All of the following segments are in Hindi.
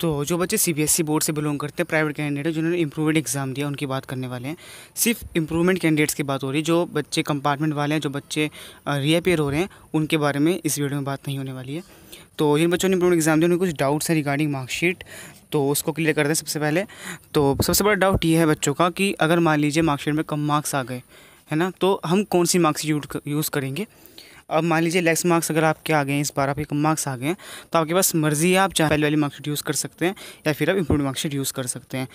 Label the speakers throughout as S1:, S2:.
S1: तो जो बच्चे ई बोर्ड e से बिलोंग करते हैं प्राइवेट कैंडिडेट जिन्होंने इंप्रूवमेंट एग्ज़ाम दिया उनकी बात करने वाले हैं सिर्फ इंप्रूवमेंट कैंडिडेट्स की बात हो रही है जो बच्चे कंपार्टमेंट वाले हैं जो बच्चे रीअपेयर हो रहे हैं उनके बारे में इस वीडियो में बात नहीं होने वाली है तो जिन बच्चों ने इंप्रूवमेंट एग्ज़ाम दिया उन्हें कुछ डाउट्स हैं रिगार्डिंग मार्कशीट तो उसको क्लियर करते हैं सबसे पहले तो सबसे बड़ा डाउट ये है बच्चों का कि अगर मान लीजिए मार्कशीट में कम मार्क्स आ गए है ना तो हम कौन सी मार्क्स यूज़ करेंगे अब मान लीजिए लेस मार्क्स अगर आपके आ गए हैं इस बार आपके कम मार्क्स आ गए हैं तो आपके पास मर्जी है आप चाहे पहले वाली मार्कशीट यूज़ कर सकते हैं या फिर आप इम्प्रूव मार्कशीट यूज़ कर सकते हैं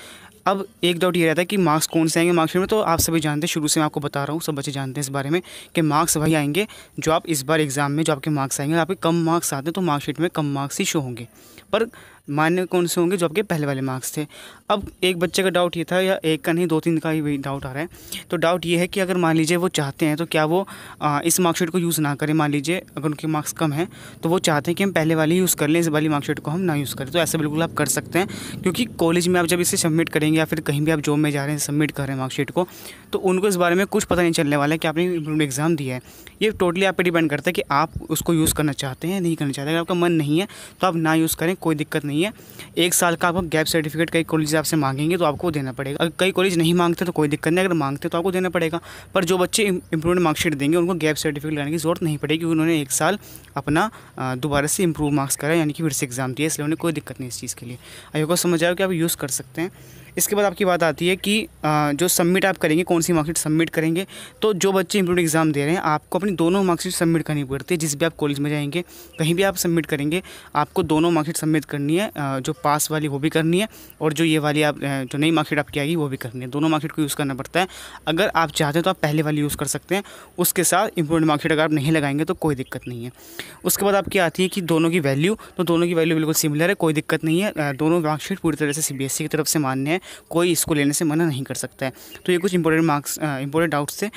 S1: अब एक डाउट ये रहता है कि मार्क्स कौन से आएंगे मार्कशीट में तो आप सभी जानते हैं शुरू से मैं आपको बता रहा हूँ सब बच्चे जानते हैं इस बारे में कि मार्क्स वही आएंगे जो आप इस बार एग्ज़ाम में जो आपके मार्क्स आएंगे आपके कम मार्क्स आते हैं तो मार्कशीट में कम मार्क्स ही शो होंगे पर मान्य कौन से होंगे जो आपके पहले वाले मार्क्स थे अब एक बच्चे का डाउट ये था या एक का नहीं दो तीन का ही डाउट आ रहा है तो डाउट ये है कि अगर मान लीजिए वो चाहते हैं तो क्या वो आ, इस मार्कशीट को यूज़ ना करें मान लीजिए अगर उनके मार्क्स कम हैं तो वो चाहते हैं कि हम पहले वाले यूज़ कर लें इस वाली मार्कशीट को हम ना यूज़ करें तो ऐसा बिल्कुल आप कर सकते हैं क्योंकि कॉलेज में आप जब इसे सबमिट करेंगे या फिर कहीं भी आप जॉब में जा रहे हैं सबमिट कर रहे हैं मार्कशीट को तो उनको इस बारे में कुछ पता नहीं चलने वाला है कि आपने एग्ज़ाम दिया है ये टोटली आप पर डिपेंड करता है कि आप उसको यूज़ करना चाहते हैं नहीं करना चाहते अगर आपका मन नहीं है तो आप ना यूज़ करें कोई दिक्कत नहीं नहीं है एक साल का आपको गैप सर्टिफिकेट कई कॉलेज आपसे मांगेंगे तो आपको देना पड़ेगा अगर कई कॉलेज नहीं मांगते तो कोई दिक्कत नहीं अगर मांगते तो आपको देना पड़ेगा पर जो बच्चे इंप्रूवमेंट मार्कशीट देंगे उनको गैप सर्टिफिकेट लाने की जरूरत नहीं पड़ेगी क्योंकि उन्होंने एक साल अपना दोबारा से इंप्रूव मार्क्स करा यानी कि फिर से एग्ज़ाम दिया इसलिए उन्हें कोई दिक्कत नहीं इस चीज़ के लिए आई होगा समझ आया कि आप यूज़ कर सकते हैं इसके बाद आपकी बात आती है कि जो सबमिट आप करेंगे कौन सी मार्कशीट सबमिट करेंगे तो जो बच्चे इंप्रूव एग्ज़ाम दे रहे हैं आपको अपनी दोनों मार्कशीट सबमिट करनी पड़ती है जिस भी आप कॉलेज में जाएंगे कहीं भी आप सबमिट करेंगे आपको दोनों मार्कशीट सबमिट करनी है जो पास वाली वो भी करनी है और जो ये वाली आप जो नई मार्कशीट आपकी आएगी वो भी करनी है दोनों मार्कशीट को यूज़ करना पड़ता है अगर आप चाहते हैं तो आप पहले वाली यूज़ कर सकते हैं उसके साथ इंप्रूवमेंट मार्कशीट अगर आप नहीं लगाएंगे तो कोई दिक्कत नहीं है उसके बाद आपकी आती है कि दोनों की वैल्यू तो दोनों की वैल्यू बिल्कुल सिमिलर है कोई दिक्कत नहीं है दोनों मार्कशीट पूरी तरह से सी e की तरफ से मान्य है कोई इसको लेने से मना नहीं कर सकता है तो ये कुछ इंपॉर्टेंट मार्क्स इंपॉर्टेंट डाउट्स थे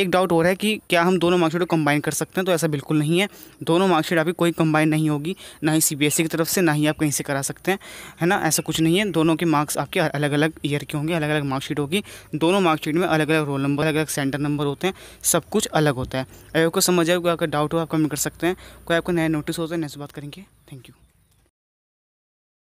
S1: एक डाउट और है कि क्या हम दोनों मार्कशीट को कंबाइन कर सकते हैं तो ऐसा बिल्कुल नहीं है दोनों मार्कशीट आपकी कोई कंबाइन नहीं होगी ना ही सी e की तरफ से ना ही आप कहीं से करा सकते हैं है ना ऐसा कुछ नहीं है दोनों के मार्क्स आपके अलग अलग ईयर के होंगे अलग अलग मार्कशीट होगी दोनों मार्कशीट में अलग अलग रोल नंबर अलग अलग सेंटर नंबर होते हैं सब कुछ अलग होता है अगर आपको समझ आए कोई अगर डाउट हो आप कमेंट कर सकते हैं कोई आपको नया नोटिस होता है से बात करेंगे थैंक यू